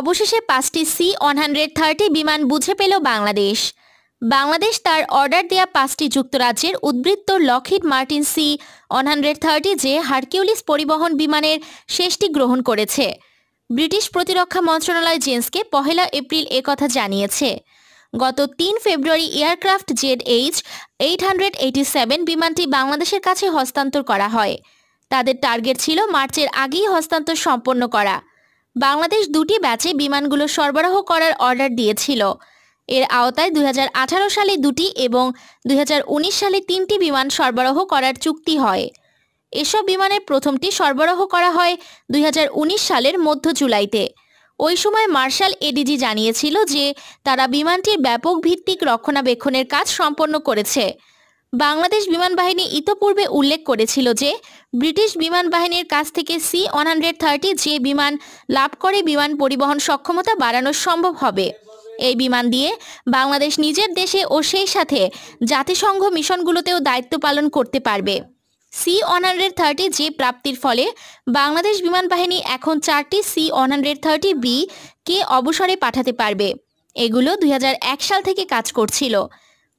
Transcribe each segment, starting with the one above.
অবশেষে পাঁচটি C one hundred thirty বিমান বুঝে পেল বাংলাদেশ বাংলাদেশ তার অর্ডার দেয়া পাঁচটি যুক্তরাজ্যের উদ্বৃত্ত Lockheed Martin C one hundred thirty যে হারকিউলিস পরিবহন বিমানের শেষটি গ্রহণ করেছে ব্রিটিশ প্রতিরক্ষা মন্ত্রণালয় জেন্সকে পহেলা এপ্রিল একথা জানিয়েছে গত তিন ফেব্রুয়ারি aircraft Z H eight hundred eighty seven বিমানটি বাংলাদেশের কাছে হস্তান্তর করা হয় তাদের টার্গেট ছিল মার্চের আগেই হস্তান্তর সম্পন্ন করা বাংলাদেশ দুটি ব্যাচে বিমানগুলো সরবরাহ করার অর্ডার দিয়েছিল এর আওতায় দু সালে দুটি এবং দু সালে তিনটি বিমান সরবরাহ করার চুক্তি হয় এসব বিমানের প্রথমটি সরবরাহ করা হয় দুই সালের মধ্য জুলাইতে ওই সময় মার্শাল এডিজি জানিয়েছিল যে তারা বিমানটির ব্যাপক ভিত্তিক রক্ষণাবেক্ষণের কাজ সম্পন্ন করেছে বাংলাদেশ বিমান বাহিনী ইতোপূর্বে উল্লেখ করেছিল যে ব্রিটিশ বিমান বাহিনীর কাছ থেকে সি ওয়ান হান্ড্রেড থার্টি যে বিমান লাভ করে বিমান পরিবহন সক্ষমতা বাড়ানো সম্ভব হবে এই বিমান দিয়ে বাংলাদেশ নিজের দেশে ও সেই সাথে জাতিসংঘ মিশনগুলোতেও দায়িত্ব পালন করতে পারবে সি ওয়ান হান্ড্রেড থার্টি যে প্রাপ্তির ফলে বাংলাদেশ বিমান বাহিনী এখন চারটি C one hundred thirty B কে অবসরে পাঠাতে পারবে এগুলো দুই সাল থেকে কাজ করছিল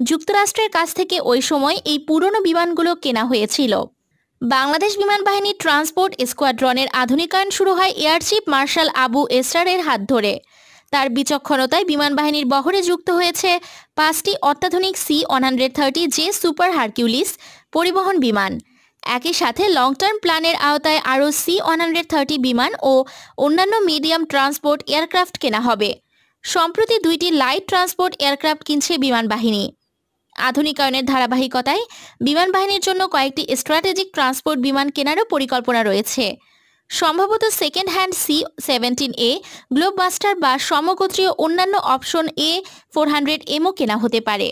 যুক্তরাষ্ট্রের কাছ থেকে ওই সময় এই পুরনো বিমানগুলো কেনা হয়েছিল বাংলাদেশ বিমান বাহিনীর ট্রান্সপোর্ট স্কোয়াড্রনের আধুনিকায়ন শুরু হয় এয়ারচিফ মার্শাল আবু এসরারের হাত ধরে তার বিচক্ষণতায় বিমান বাহিনীর বহরে যুক্ত হয়েছে পাঁচটি অত্যাধুনিক C one hundred thirty J super Hercules পরিবহন বিমান একই সাথে লং টার্ম প্ল্যানের আওতায় আরও সি ওয়ান হান্ড্রেড থার্টি বিমান ও অন্যান্য মিডিয়াম ট্রান্সপোর্ট এয়ারক্রাফট কেনা হবে সম্প্রতি দুইটি লাইট ট্রান্সপোর্ট এয়ারক্রাফট কিনছে বিমান বাহিনী আধুনিকায়নের ধারাবাহিকতায় বিমান বাহিনীর জন্য কয়েকটি স্ট্র্যাটেজিক ট্রান্সপোর্ট বিমান কেনারও পরিকল্পনা রয়েছে সম্ভবত second hand C seventeen A Globemaster বা সমগোত্রীয় অন্যান্য option A four hundred M কেনা হতে পারে